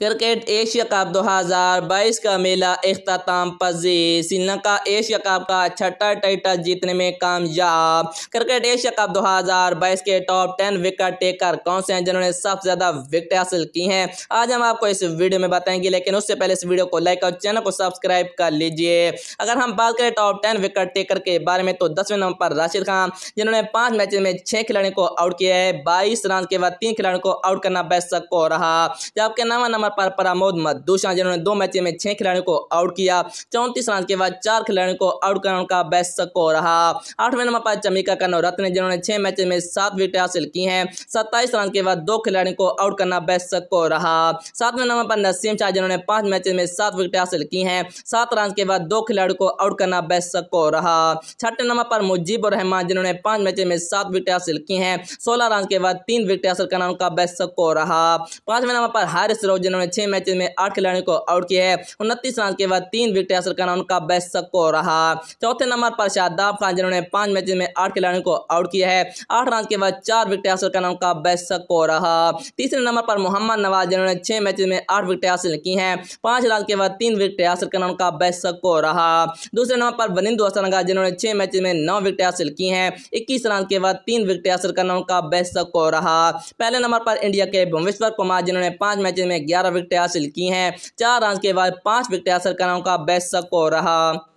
cricket Asia cup 2022 का मेला अख्ताम पजीर Sri Lanka Asia cup का छठा अच्छा टाइटल जीतने में कामयाब क्रिकेट एशिया कप 2022 के टॉप टेन विकेट टेकर कौन से हैं जिन्होंने सबसे ज़्यादा विकेट हासिल की हैं आज हम आपको इस वीडियो में बताएंगे लेकिन उससे पहले इस वीडियो को लाइक और चैनल को सब्सक्राइब कर लीजिए अगर हम बात करें टॉप टेन विकेट टेकर के बारे में तो दसवें नंबर पर राशिद खान जिन्होंने पाँच मैच में छः खिलाड़ियों को आउट किया है बाईस रन के बाद तीन खिलाड़ियों को आउट करना बेस्ट को रहा जबकि नवा नंबर नंबर पर परामोद मत दूसरा जिन्होंने दो मैचों में छह खिलाड़ियों को आउट किया चौंतीस रन के बाद चार खिलाड़ियों को आउट करने का बेस्ट स्कोर रहा आठवें नंबर पर चमिका कनौरत्न रत्न जिन्होंने छह मैचों में सात विकेट हासिल की हैं सत्ताईस रन के बाद दो खिलाड़ियों को आउट करना बेस्ट स्कोर रहा सातवें नंबर पर नसीम शाह जिन्होंने पांच मैच में सात विकेट हासिल की हैं सात रन के बाद दो खिलाड़ियों को आउट करना बेस्ट स्कोर रहा छठे नंबर पर मुजीब रहमान जिन्होंने पांच मैचों में सात विकेट हासिल की हैं सोलह रन के बाद तीन विकेट हासिल करना उनका बेस्ट स्कोर रहा पांचवें नंबर पर हारिस रोज जिन्होंने उन्होंने छह मैचेज में आठ खिलाड़ियों को आउट किया है उनतीस रन के बाद तीन विकेट हासिल करना उनका बेस्ट स्कोर रहा चौथे नंबर पर शादाब खान जिन्होंने पांच मैचेज में आठ खिलाड़ियों को आउट किया है आठ रन के बाद चार विकेट हासिल करना उनका बेस्ट स्कोर रहा तीसरे नंबर पर मोहम्मद नवाज जिन्होंने छह मैचेज में आठ विकेट हासिल की हैं पाँच रन के बाद तीन विकेट हासिल करना उनका बेस्ट स्कोर रहा दूसरे नंबर पर वनिंदु असरंगा जिन्होंने छह मैच में नौ विकेट हासिल की है इक्कीस रन के बाद तीन विकेट हासिल करना उनका बेस्ट स्कोर रहा पहले नंबर पर इंडिया के भुवनेश्वर कुमार जिन्होंने पांच मैच में ग्यारह विकटें हासिल की हैं चार रन के बाद पाँच विकटें हासिल करने का बेस्ट स्कोर रहा